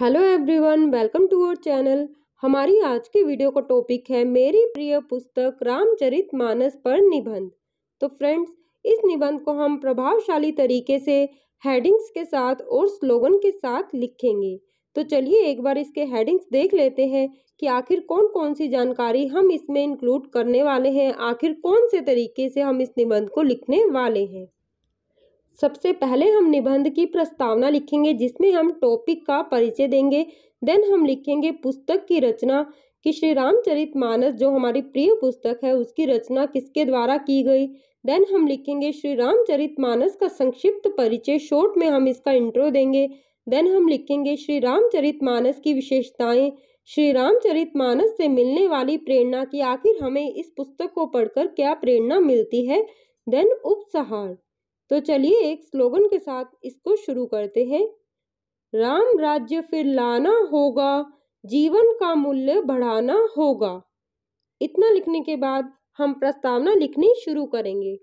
hello everyone welcome to our channel हमारी आज की वीडियो का टॉपिक है मेरी प्रिय पुस्तक रामचरित मानस पर निबंध तो फ्रेंड्स इस निबंध को हम प्रभावशाली तरीके से हेडिंग्स के साथ और स्लोगन के साथ लिखेंगे तो चलिए एक बार इसके हेडिंग्स देख लेते हैं कि आखिर कौन कौन सी जानकारी हम इसमें इंक्लूड करने वाले हैं आखिर कौन से तरीके से हम इस निबंध को लिखने वाले हैं सबसे पहले हम निबंध की प्रस्तावना लिखेंगे जिसमें हम टॉपिक का परिचय देंगे देन हम लिखेंगे पुस्तक की रचना कि श्री रामचरित मानस जो हमारी प्रिय पुस्तक है उसकी रचना किसके द्वारा की गई देन हम लिखेंगे श्री रामचरित मानस का संक्षिप्त परिचय शॉर्ट में हम इसका इंट्रो देंगे देन हम लिखेंगे श्री रामचरित मानस की विशेषताएं श्री रामचरित मानस से मिलने वाली प्रेरणा की आखिर हमें इस पुस्तक को पढ़कर क्या प्रेरणा मिलती है देन उपसहार तो चलिए एक स्लोगन के साथ इसको शुरू करते हैं राम राज्य फिर लाना होगा जीवन का मूल्य बढ़ाना होगा इतना लिखने के बाद हम प्रस्तावना लिखनी शुरू करेंगे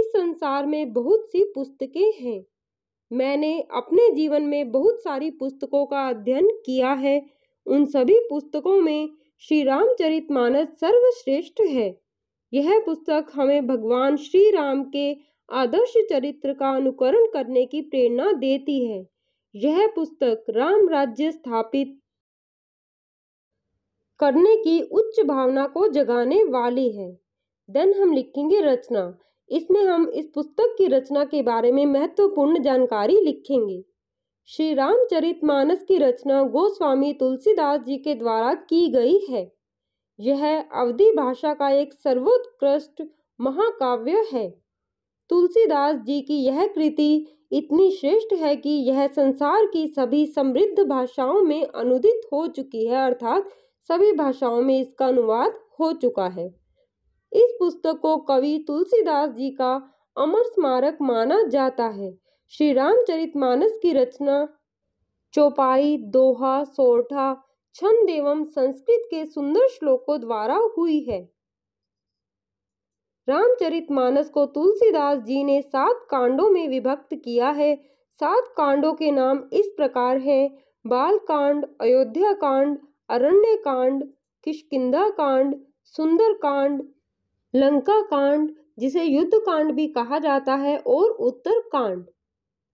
इस संसार में बहुत सी पुस्तकें हैं मैंने अपने जीवन में बहुत सारी पुस्तकों का अध्ययन किया है उन सभी पुस्तकों में श्री रामचरित मानस सर्वश्रेष्ठ है यह पुस्तक हमें भगवान श्री राम के आदर्श चरित्र का अनुकरण करने की प्रेरणा देती है यह पुस्तक राम राज्य स्थापित करने की उच्च भावना को जगाने वाली है देन हम लिखेंगे रचना इसमें हम इस पुस्तक की रचना के बारे में महत्वपूर्ण जानकारी लिखेंगे श्री रामचरित मानस की रचना गोस्वामी तुलसीदास जी के द्वारा की गई है यह अवधि भाषा का एक सर्वोत्कृष्ट महाकाव्य है तुलसीदास जी की यह कृति इतनी श्रेष्ठ है कि यह संसार की सभी समृद्ध भाषाओं में अनुदित हो चुकी है अर्थात सभी भाषाओं में इसका अनुवाद हो चुका है इस पुस्तक को कवि तुलसीदास जी का अमर स्मारक माना जाता है श्री मानस की रचना चौपाई दोहा सोरठा छंद एवं संस्कृत के सुंदर श्लोकों द्वारा हुई है रामचरितमानस को तुलसीदास जी ने सात कांडों में विभक्त किया है सात कांडों के नाम इस प्रकार हैं बाल कांड अयोध्या कांड अरण्य कांड किशकिंधा कांड सुंदर कांड लंका कांड जिसे युद्ध कांड भी कहा जाता है और उत्तर कांड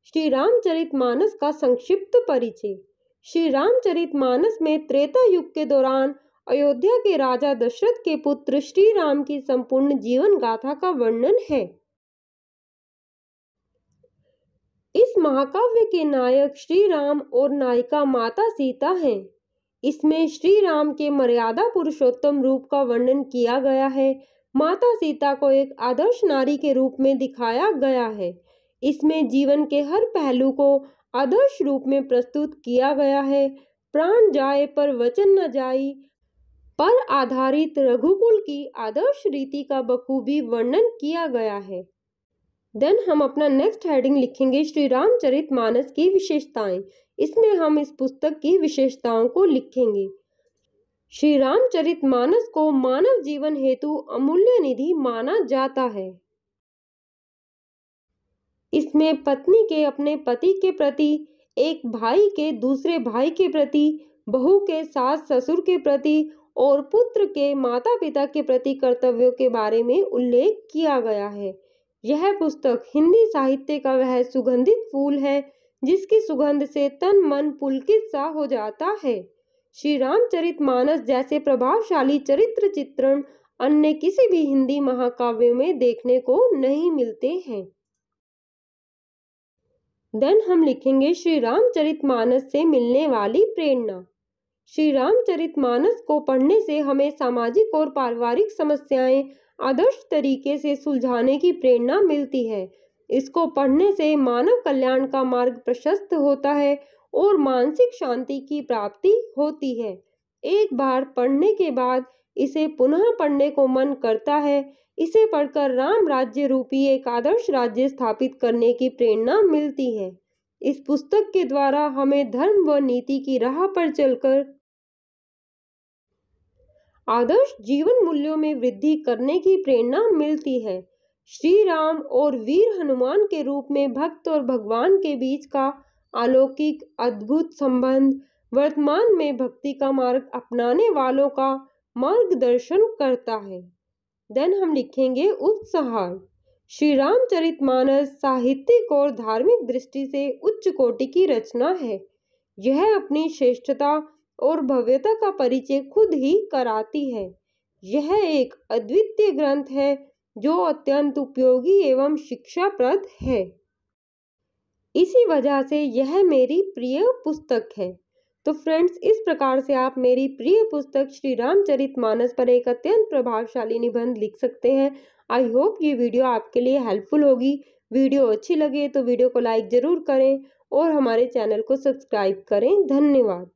श्री रामचरित मानस का संक्षिप्त परिचय श्री रामचरित मानस में त्रेता युग के दौरान अयोध्या के राजा दशरथ के पुत्र श्री राम की संपूर्ण जीवन गाथा का वर्णन है इस महाकाव्य के नायक श्री राम और नायिका माता सीता हैं इसमें श्री राम के मर्यादा पुरुषोत्तम रूप का वर्णन किया गया है माता सीता को एक आदर्श नारी के रूप में दिखाया गया है इसमें जीवन के हर पहलू को आदर्श रूप में प्रस्तुत किया गया है प्राण जाए पर वचन न जाई पर आधारित रघुकुल की आदर्श रीति का बखूबी वर्णन किया गया है देन हम अपना नेक्स्ट हेडिंग लिखेंगे श्री रामचरित मानस की विशेषताएं इसमें हम इस पुस्तक की विशेषताओं को लिखेंगे श्री रामचरित मानस को मानव जीवन हेतु अमूल्य निधि माना जाता है इसमें पत्नी के अपने पति के प्रति एक भाई के दूसरे भाई के प्रति बहू के सास ससुर के प्रति और पुत्र के माता पिता के प्रति कर्तव्यों के बारे में उल्लेख किया गया है यह पुस्तक हिंदी साहित्य का वह सुगंधित फूल है जिसकी सुगंध से तन मन पुलकित सा हो जाता है श्री रामचरित मानस जैसे प्रभावशाली चरित्र चित्रण अन्य किसी भी हिंदी महाकाव्य में देखने को नहीं मिलते हैं देन हम लिखेंगे श्री रामचरित मानस से मिलने वाली प्रेरणा श्री रामचरित मानस को पढ़ने से हमें सामाजिक और पारिवारिक समस्याएं आदर्श तरीके से सुलझाने की प्रेरणा मिलती है इसको पढ़ने से मानव कल्याण का मार्ग प्रशस्त होता है और मानसिक शांति की प्राप्ति होती है एक बार पढ़ने के बाद इसे पुनः पढ़ने को मन करता है इसे पढ़कर राम राज्य रूपी एक आदर्श राज्य स्थापित करने की प्रेरणा मिलती है इस पुस्तक के द्वारा हमें धर्म व नीति की राह पर चलकर आदर्श जीवन मूल्यों में वृद्धि करने की प्रेरणा मिलती है श्री राम और वीर हनुमान के रूप में भक्त और भगवान के बीच का अलौकिक अद्भुत संबंध वर्तमान में भक्ति का मार्ग अपनाने वालों का मार्गदर्शन करता है देन हम लिखेंगे उत्साह श्री रामचरित मानस साहित्यिक और धार्मिक दृष्टि से उच्च कोटि की रचना है यह अपनी श्रेष्ठता और भव्यता का परिचय खुद ही कराती है यह एक अद्वितीय ग्रंथ है जो अत्यंत उपयोगी एवं शिक्षाप्रद है इसी वजह से यह मेरी प्रिय पुस्तक है तो फ्रेंड्स इस प्रकार से आप मेरी प्रिय पुस्तक श्री रामचरित मानस पर एक अत्यंत प्रभावशाली निबंध लिख सकते हैं आई होप ये वीडियो आपके लिए हेल्पफुल होगी वीडियो अच्छी लगे तो वीडियो को लाइक ज़रूर करें और हमारे चैनल को सब्सक्राइब करें धन्यवाद